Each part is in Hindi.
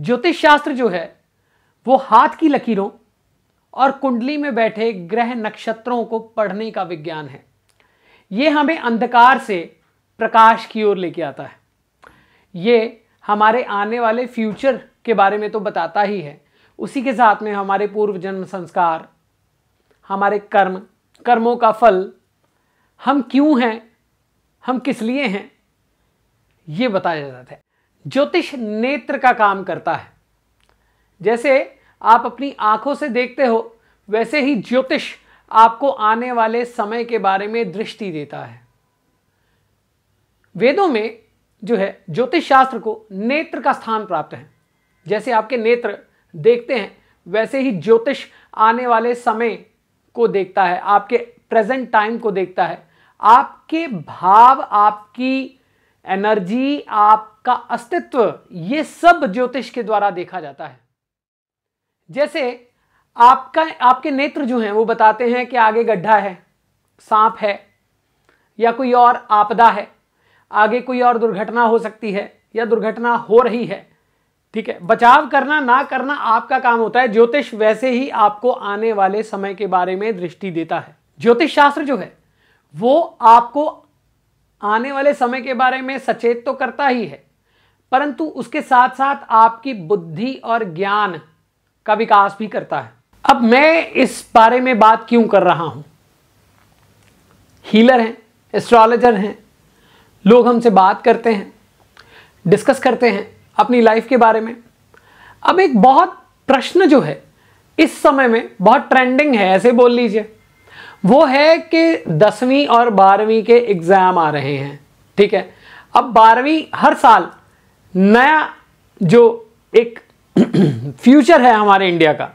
ज्योतिष शास्त्र जो है वो हाथ की लकीरों और कुंडली में बैठे ग्रह नक्षत्रों को पढ़ने का विज्ञान है ये हमें अंधकार से प्रकाश की ओर लेके आता है ये हमारे आने वाले फ्यूचर के बारे में तो बताता ही है उसी के साथ में हमारे पूर्व जन्म संस्कार हमारे कर्म कर्मों का फल हम क्यों हैं हम किस लिए हैं ये बताया जाता है ज्योतिष नेत्र का काम करता है जैसे आप अपनी आंखों से देखते हो वैसे ही ज्योतिष आपको आने वाले समय के बारे में दृष्टि देता है वेदों में जो है ज्योतिष शास्त्र को नेत्र का स्थान प्राप्त है जैसे आपके नेत्र देखते हैं वैसे ही ज्योतिष आने वाले समय को देखता है आपके प्रेजेंट टाइम को देखता है आपके भाव आपकी एनर्जी आप का अस्तित्व ये सब ज्योतिष के द्वारा देखा जाता है जैसे आपका आपके नेत्र जो हैं वो बताते हैं कि आगे गड्ढा है सांप है या कोई और आपदा है आगे कोई और दुर्घटना हो सकती है या दुर्घटना हो रही है ठीक है बचाव करना ना करना आपका काम होता है ज्योतिष वैसे ही आपको आने वाले समय के बारे में दृष्टि देता है ज्योतिष शास्त्र जो है वो आपको आने वाले समय के बारे में सचेत तो करता ही है परंतु उसके साथ साथ आपकी बुद्धि और ज्ञान का विकास भी करता है अब मैं इस बारे में बात क्यों कर रहा हूं हीलर हैं एस्ट्रोलॉजर हैं लोग हमसे बात करते हैं डिस्कस करते हैं अपनी लाइफ के बारे में अब एक बहुत प्रश्न जो है इस समय में बहुत ट्रेंडिंग है ऐसे बोल लीजिए वो है कि दसवीं और बारहवीं के एग्ज़ाम आ रहे हैं ठीक है अब बारहवीं हर साल नया जो एक फ्यूचर है हमारे इंडिया का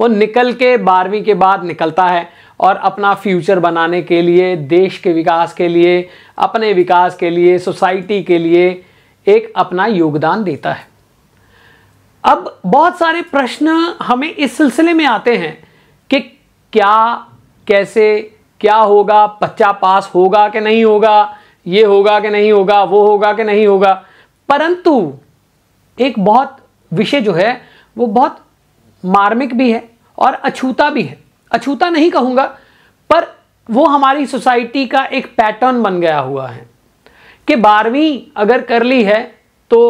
वो निकल के बारहवीं के बाद निकलता है और अपना फ्यूचर बनाने के लिए देश के विकास के लिए अपने विकास के लिए सोसाइटी के लिए एक अपना योगदान देता है अब बहुत सारे प्रश्न हमें इस सिलसिले में आते हैं कि क्या कैसे क्या होगा बच्चा पास होगा कि नहीं होगा ये होगा कि नहीं होगा वो होगा कि नहीं होगा परंतु एक बहुत विषय जो है वो बहुत मार्मिक भी है और अछूता भी है अछूता नहीं कहूँगा पर वो हमारी सोसाइटी का एक पैटर्न बन गया हुआ है कि बारहवीं अगर कर ली है तो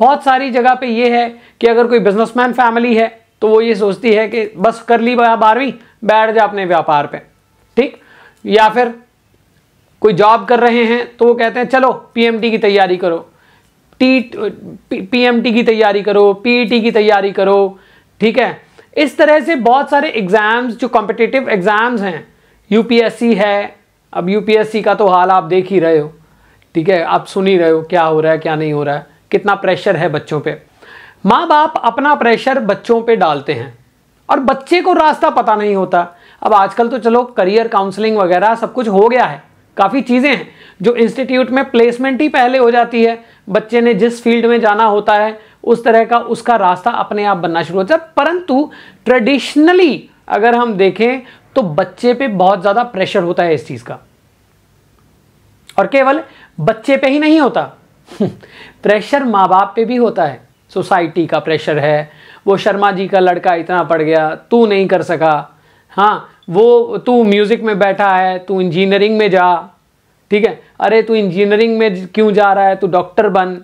बहुत सारी जगह पे ये है कि अगर कोई बिजनेसमैन फैमिली है तो वो ये सोचती है कि बस कर ली बारहवीं बैठ जा अपने व्यापार पे ठीक या फिर कोई जॉब कर रहे हैं तो वो कहते हैं चलो पीएमटी की तैयारी करो टी पीएमटी की तैयारी करो पीईटी e की तैयारी करो ठीक है इस तरह से बहुत सारे एग्ज़ाम्स जो कॉम्पिटिटिव एग्ज़ाम्स हैं यूपीएससी है अब यूपीएससी का तो हाल आप देख ही रहे हो ठीक है आप सुन ही रहे हो क्या हो रहा है क्या नहीं हो रहा है कितना प्रेशर है बच्चों पे माँ बाप अपना प्रेशर बच्चों पे डालते हैं और बच्चे को रास्ता पता नहीं होता अब आजकल तो चलो करियर काउंसलिंग वगैरह सब कुछ हो गया है काफ़ी चीज़ें हैं जो इंस्टीट्यूट में प्लेसमेंट ही पहले हो जाती है बच्चे ने जिस फील्ड में जाना होता है उस तरह का उसका रास्ता अपने आप बनना शुरू होता है परंतु ट्रेडिशनली अगर हम देखें तो बच्चे पे बहुत ज़्यादा प्रेशर होता है इस चीज़ का और केवल बच्चे पे ही नहीं होता प्रेशर माँ बाप पे भी होता है सोसाइटी का प्रेशर है वो शर्मा जी का लड़का इतना पड़ गया तू नहीं कर सका हाँ वो तू म्यूज़िक में बैठा है तू इंजीनियरिंग में जा ठीक है अरे तू इंजीनियरिंग में क्यों जा रहा है तू डॉक्टर बन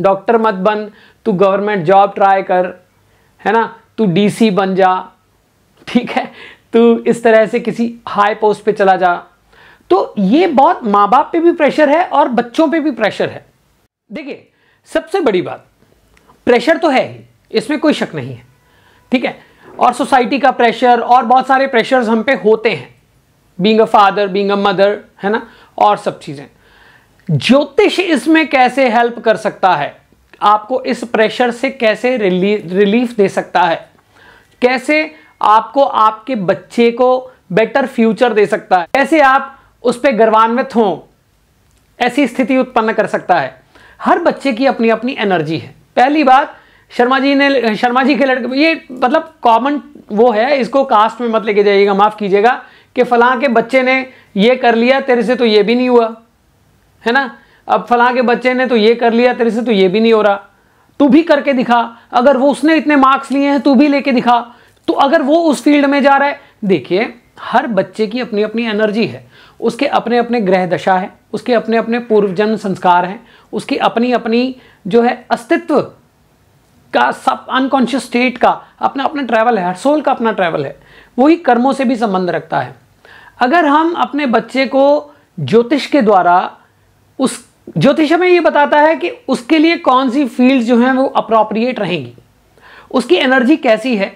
डॉक्टर मत बन तू गवर्नमेंट जॉब ट्राई कर है ना तू डीसी बन जा ठीक है तू इस तरह से किसी हाई पोस्ट पे चला जा तो ये बहुत माँ बाप पे भी प्रेशर है और बच्चों पे भी प्रेशर है देखिए सबसे बड़ी बात प्रेशर तो है ही इसमें कोई शक नहीं है ठीक है और सोसाइटी का प्रेशर और बहुत सारे प्रेशर्स हम पे होते हैं being a father being a mother है ना और सब चीज़ें ज्योतिष इसमें कैसे हेल्प कर सकता है आपको इस प्रेशर से कैसे रिली, रिलीफ दे सकता है कैसे आपको आपके बच्चे को बेटर फ्यूचर दे सकता है कैसे आप उस पर गर्वान्वित हों ऐसी स्थिति उत्पन्न कर सकता है हर बच्चे की अपनी अपनी एनर्जी है पहली बात शर्मा जी ने शर्मा जी के लड़के ये मतलब कॉमन वो है इसको कास्ट में मत लेके जाइएगा माफ़ कीजिएगा कि फलां के बच्चे ने ये कर लिया तेरे से तो ये भी नहीं हुआ है ना अब फलां के बच्चे ने तो ये कर लिया तेरे से तो ये भी नहीं हो रहा तू भी करके दिखा अगर वो उसने इतने मार्क्स लिए हैं तू भी लेके दिखा तो अगर वो उस फील्ड में जा रहा है देखिए हर बच्चे की अपनी अपनी एनर्जी है उसके अपने अपने ग्रह दशा है उसके अपने अपने पूर्वजन्म संस्कार हैं उसकी अपनी अपनी जो है अस्तित्व का सब अनकॉन्शियस स्टेट का अपना अपना ट्रैवल है सोल का अपना ट्रैवल है वही कर्मों से भी संबंध रखता है अगर हम अपने बच्चे को ज्योतिष के द्वारा उस ज्योतिष हमें ये बताता है कि उसके लिए कौन सी फील्ड जो हैं वो अप्रोप्रिएट रहेंगी उसकी एनर्जी कैसी है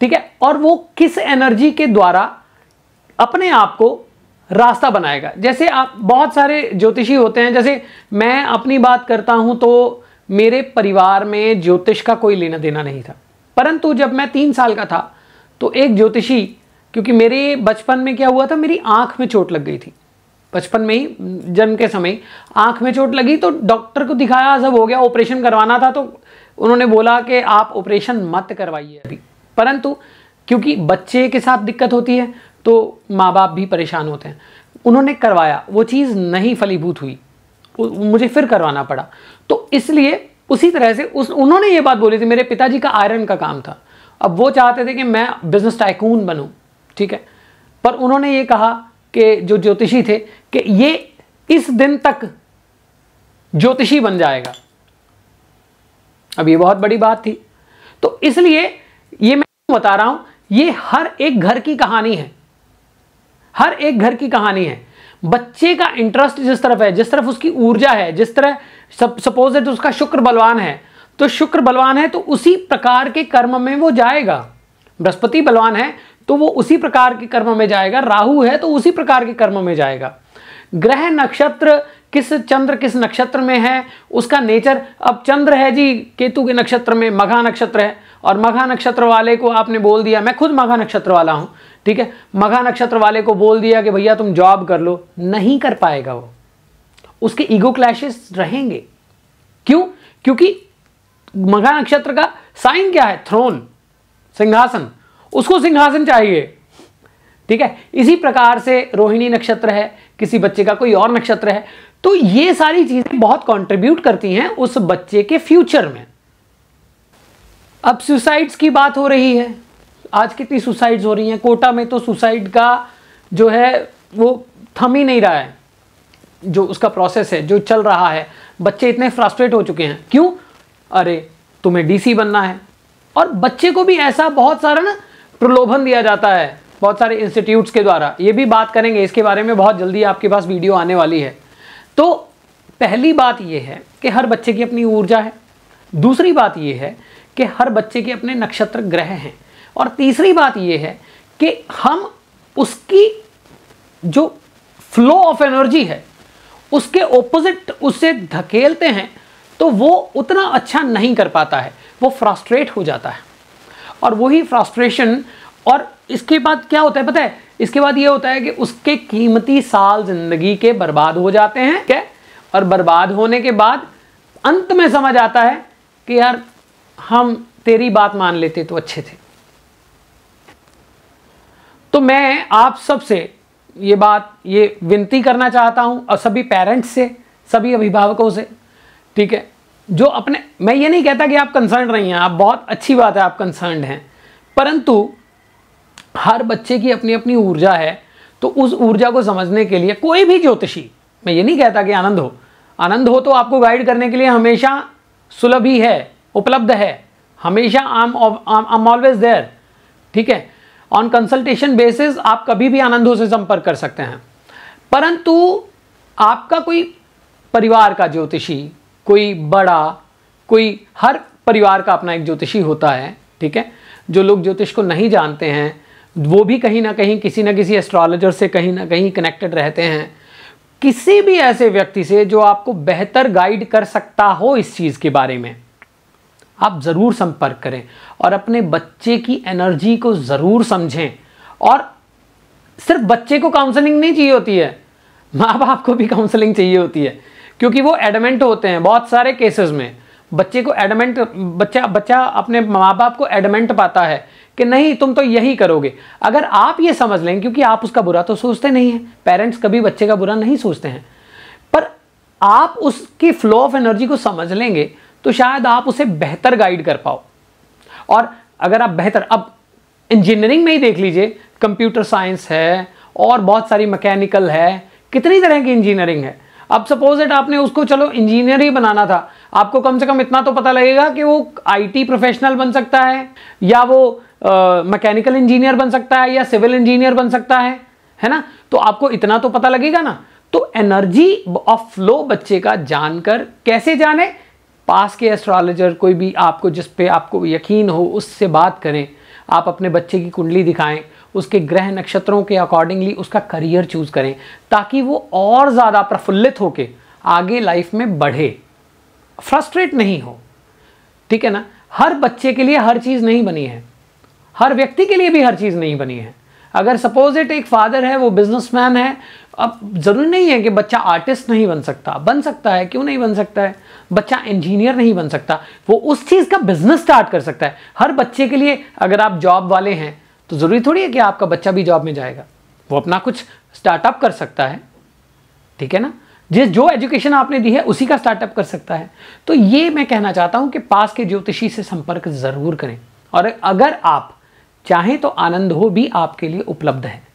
ठीक है और वो किस एनर्जी के द्वारा अपने आप को रास्ता बनाएगा जैसे आप बहुत सारे ज्योतिषी होते हैं जैसे मैं अपनी बात करता हूँ तो मेरे परिवार में ज्योतिष का कोई लेना देना नहीं था परंतु जब मैं तीन साल का था तो एक ज्योतिषी क्योंकि मेरे बचपन में क्या हुआ था मेरी आंख में चोट लग गई थी बचपन में ही जन्म के समय आंख में चोट लगी तो डॉक्टर को दिखाया सब हो गया ऑपरेशन करवाना था तो उन्होंने बोला कि आप ऑपरेशन मत करवाइए अभी परंतु क्योंकि बच्चे के साथ दिक्कत होती है तो माँ बाप भी परेशान होते हैं उन्होंने करवाया वो चीज़ नहीं फलीभूत हुई मुझे फिर करवाना पड़ा तो इसलिए उसी तरह से उस उन्होंने ये बात बोली थी मेरे पिताजी का आयरन का काम था अब वो चाहते थे कि मैं बिजनेस टाइकून बनूं ठीक है पर उन्होंने ये कहा कि जो ज्योतिषी थे कि ये इस दिन तक ज्योतिषी बन जाएगा अब ये बहुत बड़ी बात थी तो इसलिए ये मैं बता रहा हूं ये हर एक घर की कहानी है हर एक घर की कहानी है बच्चे का इंटरेस्ट जिस तरफ है जिस तरफ उसकी ऊर्जा है जिस तरह सपोज तो दैट उसका शुक्र बलवान है तो शुक्र बलवान है तो उसी प्रकार के कर्म में वो जाएगा बृहस्पति बलवान है तो वो उसी प्रकार के कर्म में जाएगा राहु है तो उसी प्रकार के कर्म में जाएगा ग्रह नक्षत्र किस चंद्र किस नक्षत्र में है उसका नेचर अब चंद्र है जी केतु के नक्षत्र में मघा नक्षत्र है और मघा नक्षत्र वाले को आपने बोल दिया मैं खुद मघा नक्षत्र वाला हूँ ठीक है मघा नक्षत्र वाले को बोल दिया कि भैया तुम जॉब कर लो नहीं कर पाएगा वो उसके ईगो क्लैशेस रहेंगे क्यों क्योंकि मघा नक्षत्र का साइन क्या है थ्रोन सिंहासन उसको सिंहासन चाहिए ठीक है इसी प्रकार से रोहिणी नक्षत्र है किसी बच्चे का कोई और नक्षत्र है तो ये सारी चीजें बहुत कंट्रीब्यूट करती हैं उस बच्चे के फ्यूचर में अब सुसाइड्स की बात हो रही है आज कितनी सुसाइड्स हो रही हैं कोटा में तो सुसाइड का जो है वो थम ही नहीं रहा है जो उसका प्रोसेस है जो चल रहा है बच्चे इतने फ्रस्ट्रेट हो चुके हैं क्यों अरे तुम्हें डीसी बनना है और बच्चे को भी ऐसा बहुत सारा ना प्रलोभन दिया जाता है बहुत सारे इंस्टीट्यूट्स के द्वारा ये भी बात करेंगे इसके बारे में बहुत जल्दी आपके पास वीडियो आने वाली है तो पहली बात यह है कि हर बच्चे की अपनी ऊर्जा है दूसरी बात यह है कि हर बच्चे के अपने नक्षत्र ग्रह हैं और तीसरी बात यह है कि हम उसकी जो फ्लो ऑफ एनर्जी है उसके ओपोजिट उसे धकेलते हैं तो वो उतना अच्छा नहीं कर पाता है वो फ्रस्ट्रेट हो जाता है और वही फ्रस्ट्रेशन और इसके बाद क्या होता है पता है इसके बाद ये होता है कि उसके कीमती साल ज़िंदगी के बर्बाद हो जाते हैं क्या और बर्बाद होने के बाद अंत में समझ आता है कि यार हम तेरी बात मान लेते तो अच्छे थे तो मैं आप सबसे ये बात ये विनती करना चाहता हूँ और सभी पेरेंट्स से सभी अभिभावकों से ठीक है जो अपने मैं ये नहीं कहता कि आप कंसर्न रही हैं आप बहुत अच्छी बात है आप कंसर्न हैं परंतु हर बच्चे की अपनी अपनी ऊर्जा है तो उस ऊर्जा को समझने के लिए कोई भी ज्योतिषी मैं ये नहीं कहता कि आनंद हो आनंद हो तो आपको गाइड करने के लिए हमेशा सुलभ ही है उपलब्ध है हमेशा आम ऑलवेज देयर ठीक है ऑन कंसल्टेशन बेसिस आप कभी भी आनंदों से संपर्क कर सकते हैं परंतु आपका कोई परिवार का ज्योतिषी कोई बड़ा कोई हर परिवार का अपना एक ज्योतिषी होता है ठीक है जो लोग ज्योतिष को नहीं जानते हैं वो भी कहीं ना कहीं किसी ना किसी एस्ट्रोलॉजर से कहीं ना कहीं कनेक्टेड रहते हैं किसी भी ऐसे व्यक्ति से जो आपको बेहतर गाइड कर सकता हो इस चीज़ के बारे में आप ज़रूर संपर्क करें और अपने बच्चे की एनर्जी को ज़रूर समझें और सिर्फ बच्चे को काउंसलिंग नहीं चाहिए होती है माँ बाप को भी काउंसलिंग चाहिए होती है क्योंकि वो एडमेंट होते हैं बहुत सारे केसेस में बच्चे को एडमेंट बच्चा बच्चा अपने माँ बाप को एडमेंट पाता है कि नहीं तुम तो यही करोगे अगर आप ये समझ लें क्योंकि आप उसका बुरा तो सोचते नहीं हैं पेरेंट्स कभी बच्चे का बुरा नहीं सोचते हैं पर आप उसकी फ्लो ऑफ एनर्जी को समझ लेंगे तो शायद आप उसे बेहतर गाइड कर पाओ और अगर आप बेहतर अब इंजीनियरिंग में ही देख लीजिए कंप्यूटर साइंस है और बहुत सारी मैकेनिकल है कितनी तरह की इंजीनियरिंग है अब सपोज इट आपने उसको चलो इंजीनियर ही बनाना था आपको कम से कम इतना तो पता लगेगा कि वो आईटी प्रोफेशनल बन सकता है या वो मैकेनिकल इंजीनियर बन सकता है या सिविल इंजीनियर बन सकता है है ना तो आपको इतना तो पता लगेगा ना तो एनर्जी ऑफ फ्लो बच्चे का जानकर कैसे जाने पास के एस्ट्रोलॉजर कोई भी आपको जिस पे आपको यकीन हो उससे बात करें आप अपने बच्चे की कुंडली दिखाएं उसके ग्रह नक्षत्रों के अकॉर्डिंगली उसका करियर चूज़ करें ताकि वो और ज़्यादा प्रफुल्लित होकर आगे लाइफ में बढ़े फ्रस्ट्रेट नहीं हो ठीक है ना हर बच्चे के लिए हर चीज़ नहीं बनी है हर व्यक्ति के लिए भी हर चीज़ नहीं बनी है अगर सपोज इट एक फादर है वो बिजनेसमैन है अब ज़रूरी नहीं है कि बच्चा आर्टिस्ट नहीं बन सकता बन सकता है क्यों नहीं बन सकता है बच्चा इंजीनियर नहीं बन सकता वो उस चीज़ का बिजनेस स्टार्ट कर सकता है हर बच्चे के लिए अगर आप जॉब वाले हैं तो ज़रूरी थोड़ी है कि आपका बच्चा भी जॉब में जाएगा वो अपना कुछ स्टार्टअप कर सकता है ठीक है ना जिस जो एजुकेशन आपने दी है उसी का स्टार्टअप कर सकता है तो ये मैं कहना चाहता हूँ कि पास के ज्योतिषी से संपर्क ज़रूर करें और अगर आप चाहें तो आनंद हो भी आपके लिए उपलब्ध है